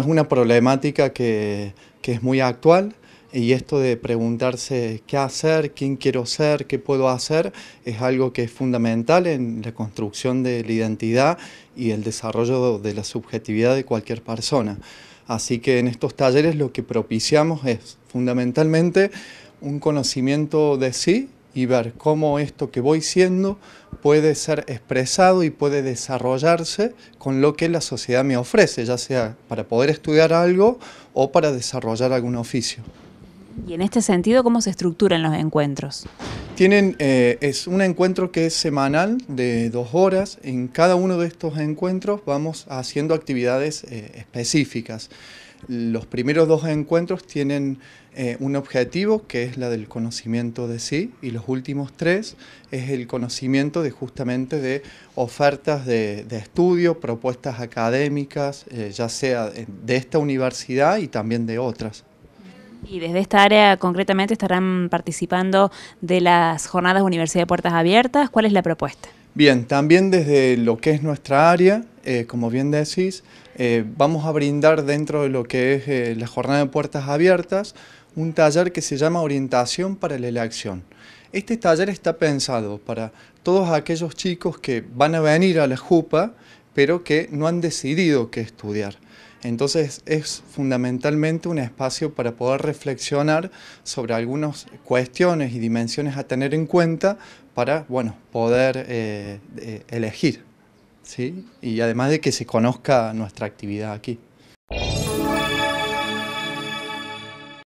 Es una problemática que, que es muy actual y esto de preguntarse qué hacer, quién quiero ser, qué puedo hacer, es algo que es fundamental en la construcción de la identidad y el desarrollo de la subjetividad de cualquier persona. Así que en estos talleres lo que propiciamos es fundamentalmente un conocimiento de sí y ver cómo esto que voy siendo puede ser expresado y puede desarrollarse con lo que la sociedad me ofrece, ya sea para poder estudiar algo o para desarrollar algún oficio. Y en este sentido, ¿cómo se estructuran los encuentros? Tienen, eh, es un encuentro que es semanal de dos horas. En cada uno de estos encuentros vamos haciendo actividades eh, específicas. Los primeros dos encuentros tienen eh, un objetivo que es la del conocimiento de sí y los últimos tres es el conocimiento de justamente de ofertas de estudio, propuestas académicas, ya sea de esta universidad y también de otras. Y desde esta área concretamente estarán participando de las jornadas Universidad de Puertas Abiertas. ¿Cuál es la propuesta? Bien, también desde lo que es nuestra área, eh, como bien decís, eh, vamos a brindar dentro de lo que es eh, la jornada de puertas abiertas un taller que se llama Orientación para la Elección. Este taller está pensado para todos aquellos chicos que van a venir a la JUPA pero que no han decidido qué estudiar. Entonces es fundamentalmente un espacio para poder reflexionar sobre algunas cuestiones y dimensiones a tener en cuenta para bueno, poder eh, eh, elegir. Y además de que se conozca nuestra actividad aquí.